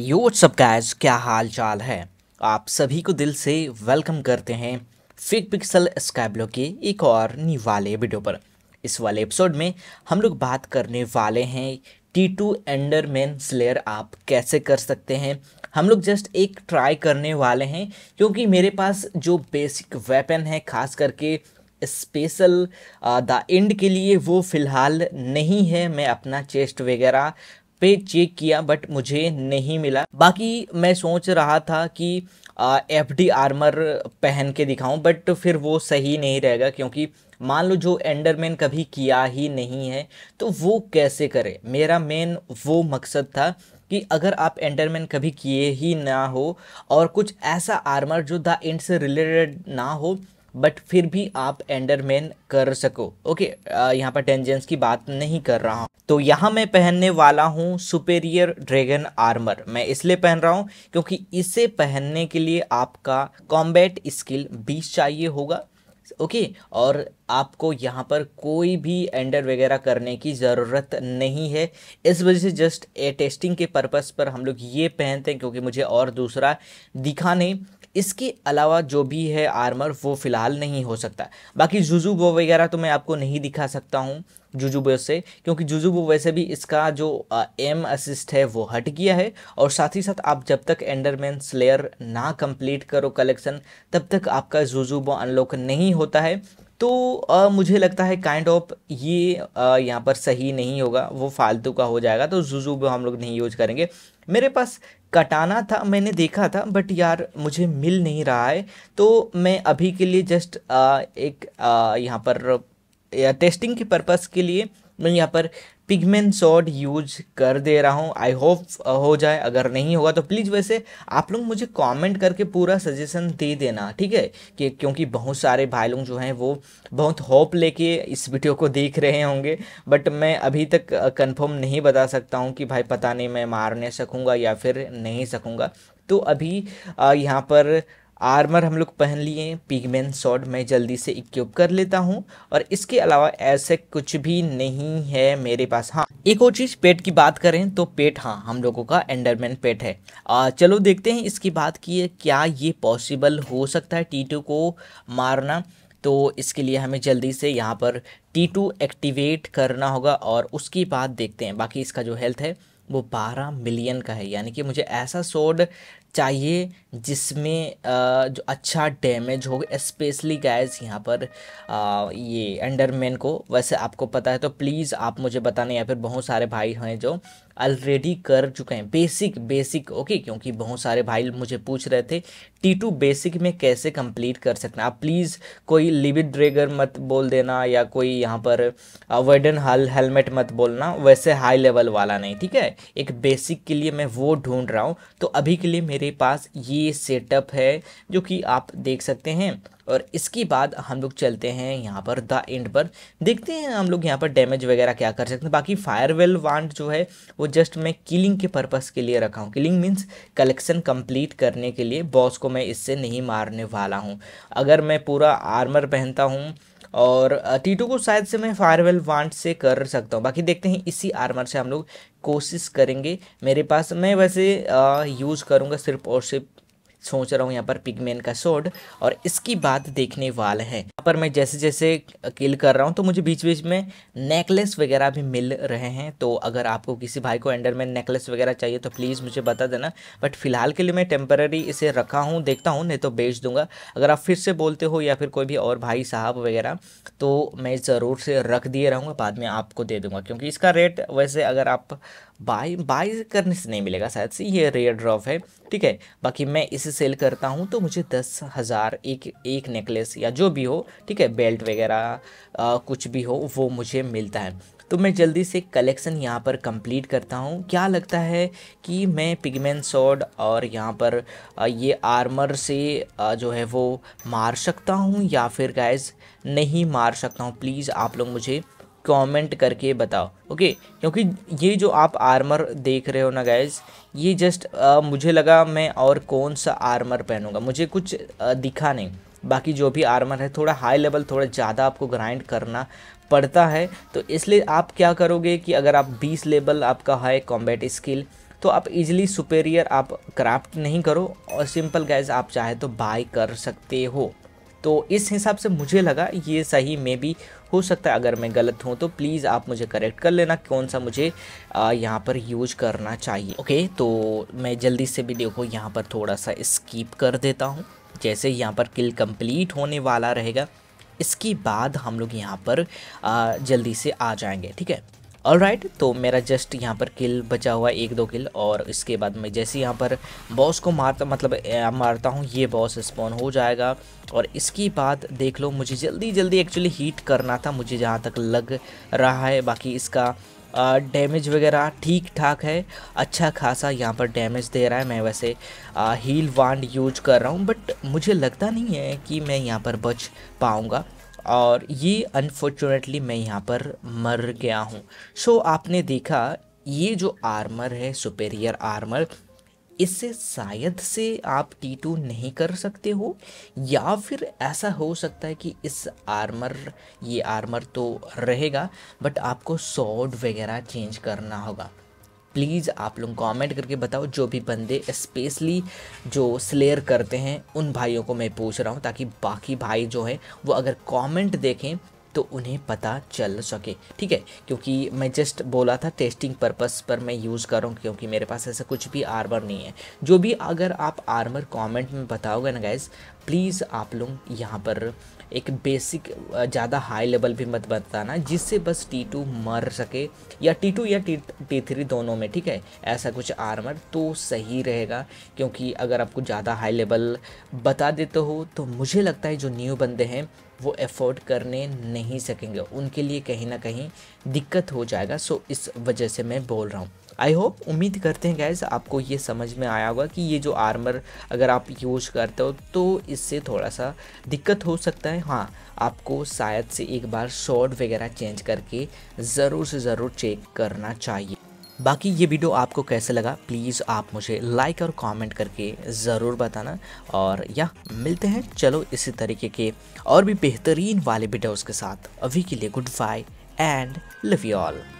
यो सब गैज क्या हाल चाल है आप सभी को दिल से वेलकम करते हैं फिक पिक्सल स्कैबलो के एक और नी वाले वीडियो पर इस वाले एपिसोड में हम लोग बात करने वाले हैं टी टू एंडरमैन स्लेयर आप कैसे कर सकते हैं हम लोग जस्ट एक ट्राई करने वाले हैं क्योंकि मेरे पास जो बेसिक वेपन है खास करके स्पेशल द एंड के लिए वो फ़िलहाल नहीं है मैं अपना चेस्ट वगैरह पे चेक किया बट मुझे नहीं मिला बाकी मैं सोच रहा था कि एफ डी आर्मर पहन के दिखाऊं बट फिर वो सही नहीं रहेगा क्योंकि मान लो जो एंडरमैन कभी किया ही नहीं है तो वो कैसे करे मेरा मेन वो मकसद था कि अगर आप एंडरमैन कभी किए ही ना हो और कुछ ऐसा आर्मर जो द इंड से रिलेटेड ना हो बट फिर भी आप एंडरमैन कर सको ओके यहाँ पर टेंजेंस की बात नहीं कर रहा हूँ तो यहाँ मैं पहनने वाला हूँ सुपेरियर ड्रैगन आर्मर मैं इसलिए पहन रहा हूँ क्योंकि इसे पहनने के लिए आपका कॉम्बैट स्किल बीस चाहिए होगा ओके okay, और आपको यहाँ पर कोई भी एंडर वगैरह करने की ज़रूरत नहीं है इस वजह से जस्ट ए टेस्टिंग के पर्पज़ पर हम लोग ये पहनते हैं क्योंकि मुझे और दूसरा दिखा नहीं इसके अलावा जो भी है आर्मर वो फ़िलहाल नहीं हो सकता बाकी बो वगैरह तो मैं आपको नहीं दिखा सकता हूँ जुजुबो से क्योंकि जुजुबो वैसे भी इसका जो एम असिस्ट है वो हट गया है और साथ ही साथ आप जब तक एंडरमैन स्लेयर ना कंप्लीट करो कलेक्शन तब तक आपका जुजुबो अनलॉक नहीं होता है तो आ, मुझे लगता है काइंड ऑफ ये यहाँ पर सही नहीं होगा वो फालतू का हो जाएगा तो जुजूब हम लोग नहीं यूज करेंगे मेरे पास कटाना था मैंने देखा था बट यार मुझे मिल नहीं रहा है तो मैं अभी के लिए जस्ट आ, एक यहाँ पर टेस्टिंग के पर्पस के लिए मैं यहाँ पर पिगमेंट शॉट यूज कर दे रहा हूँ आई होप हो जाए अगर नहीं होगा तो प्लीज़ वैसे आप लोग मुझे कमेंट करके पूरा सजेशन दे देना ठीक है कि क्योंकि बहुत सारे भाई लोग जो हैं वो बहुत होप लेके इस वीडियो को देख रहे होंगे बट मैं अभी तक कंफर्म नहीं बता सकता हूँ कि भाई पता नहीं मैं मारने सकूँगा या फिर नहीं सकूँगा तो अभी यहाँ पर आर्मर हम लोग पहन लिए पिगमेन सॉर्ड मैं जल्दी से इक्व कर लेता हूँ और इसके अलावा ऐसे कुछ भी नहीं है मेरे पास हाँ एक और चीज़ पेट की बात करें तो पेट हाँ हम लोगों का एंडरमैन पेट है आ, चलो देखते हैं इसकी बात की क्या ये पॉसिबल हो सकता है टीटू को मारना तो इसके लिए हमें जल्दी से यहाँ पर टी टू एक्टिवेट करना होगा और उसके बाद देखते हैं बाकी इसका जो हेल्थ है वो बारह मिलियन का है यानी कि मुझे ऐसा सोड चाहिए जिसमें जो अच्छा डैमेज हो स्पेशली गैस यहाँ पर ये एंडरमैन को वैसे आपको पता है तो प्लीज़ आप मुझे बताने या फिर बहुत सारे भाई हैं जो ऑलरेडी कर चुके हैं बेसिक बेसिक ओके क्योंकि बहुत सारे भाई मुझे पूछ रहे थे टी टू बेसिक में कैसे कंप्लीट कर सकते हैं आप प्लीज़ कोई लिविड ड्रेगर मत बोल देना या कोई यहाँ पर वर्डन हल हेलमेट मत बोलना वैसे हाई लेवल वाला नहीं ठीक है एक बेसिक के लिए मैं वो ढूंढ रहा हूँ तो अभी के लिए मेरे मेरे पास ये सेटअप है जो कि आप देख सकते हैं और इसके बाद हम लोग चलते हैं यहाँ पर द एंड पर देखते हैं हम लोग यहाँ पर डैमेज वगैरह क्या कर सकते हैं बाकी फायरवेल वांट जो है वो जस्ट मैं किलिंग के पर्पस के लिए रखा हूँ किलिंग मीन्स कलेक्शन कंप्लीट करने के लिए बॉस को मैं इससे नहीं मारने वाला हूँ अगर मैं पूरा आर्मर पहनता हूँ और टी टू को शायद से मैं फायरवेल वांट से कर सकता हूँ बाकी देखते हैं इसी आर्मर से हम लोग कोशिश करेंगे मेरे पास मैं वैसे यूज़ करूँगा सिर्फ और सिर्फ सोच रहा हूँ यहाँ पर पिगमेन का सोड और इसकी बात देखने वाले हैं यहाँ पर मैं जैसे जैसे किल कर रहा हूँ तो मुझे बीच बीच में नेकलेस वगैरह भी मिल रहे हैं तो अगर आपको किसी भाई को एंडरमैन नेकलेस वगैरह चाहिए तो प्लीज़ मुझे बता देना बट फिलहाल के लिए मैं टेम्पररी इसे रखा हूँ देखता हूँ नहीं तो बेच दूंगा अगर आप फिर से बोलते हो या फिर कोई भी और भाई साहब वगैरह तो मैं ज़रूर से रख दिए रहूँगा बाद में आपको दे दूँगा क्योंकि इसका रेट वैसे अगर आप बाई बाई करने से नहीं मिलेगा शायद से ये रेयर ड्रॉप है ठीक है बाकी मैं इस से सेल करता हूँ तो मुझे दस हज़ार एक एक नेकलेस या जो भी हो ठीक है बेल्ट वगैरह कुछ भी हो वो मुझे मिलता है तो मैं जल्दी से कलेक्शन यहाँ पर कंप्लीट करता हूँ क्या लगता है कि मैं पिगमेंट सॉड और यहाँ पर ये आर्मर से जो है वो मार सकता हूँ या फिर गैस नहीं मार सकता हूँ प्लीज़ आप लोग मुझे कमेंट करके बताओ ओके क्योंकि ये जो आप आर्मर देख रहे हो ना गैज ये जस्ट आ, मुझे लगा मैं और कौन सा आर्मर पहनूंगा मुझे कुछ आ, दिखा नहीं बाकी जो भी आर्मर है थोड़ा हाई लेवल थोड़ा ज़्यादा आपको ग्राइंड करना पड़ता है तो इसलिए आप क्या करोगे कि अगर आप 20 लेवल आपका है कॉम्बैट स्किल तो आप इजिली सुपेरियर आप क्राफ्ट नहीं करो और सिंपल गैज आप चाहे तो बाय कर सकते हो तो इस हिसाब से मुझे लगा ये सही मे बी हो सकता है अगर मैं गलत हूँ तो प्लीज़ आप मुझे करेक्ट कर लेना कौन सा मुझे यहाँ पर यूज करना चाहिए ओके तो मैं जल्दी से वीडियो को यहाँ पर थोड़ा सा स्कीप कर देता हूँ जैसे यहाँ पर किल कंप्लीट होने वाला रहेगा इसके बाद हम लोग यहाँ पर जल्दी से आ जाएंगे ठीक है ऑलराइट right, तो मेरा जस्ट यहाँ पर किल बचा हुआ है एक दो किल और इसके बाद मैं जैसे यहाँ पर बॉस को मारता मतलब मारता हूँ ये बॉस स्पॉन हो जाएगा और इसकी बात देख लो मुझे जल्दी जल्दी एक्चुअली हीट करना था मुझे जहाँ तक लग रहा है बाकी इसका डैमेज वगैरह ठीक ठाक है अच्छा खासा यहाँ पर डैमेज दे रहा है मैं वैसे आ, हील वांड यूज कर रहा हूँ बट मुझे लगता नहीं है कि मैं यहाँ पर बच पाऊँगा और ये अनफॉर्चुनेटली मैं यहाँ पर मर गया हूँ सो so, आपने देखा ये जो आर्मर है सुपेरियर आर्मर इससे शायद से आप टी टू नहीं कर सकते हो या फिर ऐसा हो सकता है कि इस आर्मर ये आर्मर तो रहेगा बट आपको सॉर्ड वगैरह चेंज करना होगा प्लीज़ आप लोग कमेंट करके बताओ जो भी बंदे स्पेशली जो स्लेयर करते हैं उन भाइयों को मैं पूछ रहा हूँ ताकि बाकी भाई जो है वो अगर कमेंट देखें तो उन्हें पता चल सके ठीक है क्योंकि मैं जस्ट बोला था टेस्टिंग पर्पस पर मैं यूज़ कर रहा हूँ क्योंकि मेरे पास ऐसा कुछ भी आर्मर नहीं है जो भी अगर आप आर्मर कॉमेंट में बताओगे ना गैस प्लीज़ आप लोग यहाँ पर एक बेसिक ज़्यादा हाई लेवल भी मत बताना जिससे बस टी टू मर सके या टी टू या टी थ्री दोनों में ठीक है ऐसा कुछ आर्मर तो सही रहेगा क्योंकि अगर आपको ज़्यादा हाई लेवल बता देते हो तो मुझे लगता है जो न्यू बंदे हैं वो एफोर्ड करने नहीं सकेंगे उनके लिए कहीं ना कहीं दिक्कत हो जाएगा सो इस वजह से मैं बोल रहा हूँ आई होप उम्मीद करते हैं गैज़ आपको ये समझ में आया होगा कि ये जो आर्मर अगर आप यूज करते हो तो इससे थोड़ा सा दिक्कत हो सकता है हाँ आपको शायद से एक बार शॉर्ट वगैरह चेंज करके ज़रूर से ज़रूर चेक करना चाहिए बाकी ये वीडियो आपको कैसे लगा प्लीज़ आप मुझे लाइक और कमेंट करके ज़रूर बताना और या मिलते हैं चलो इसी तरीके के और भी बेहतरीन वाले वीडियोज़ के साथ अभी के लिए good bye and love you all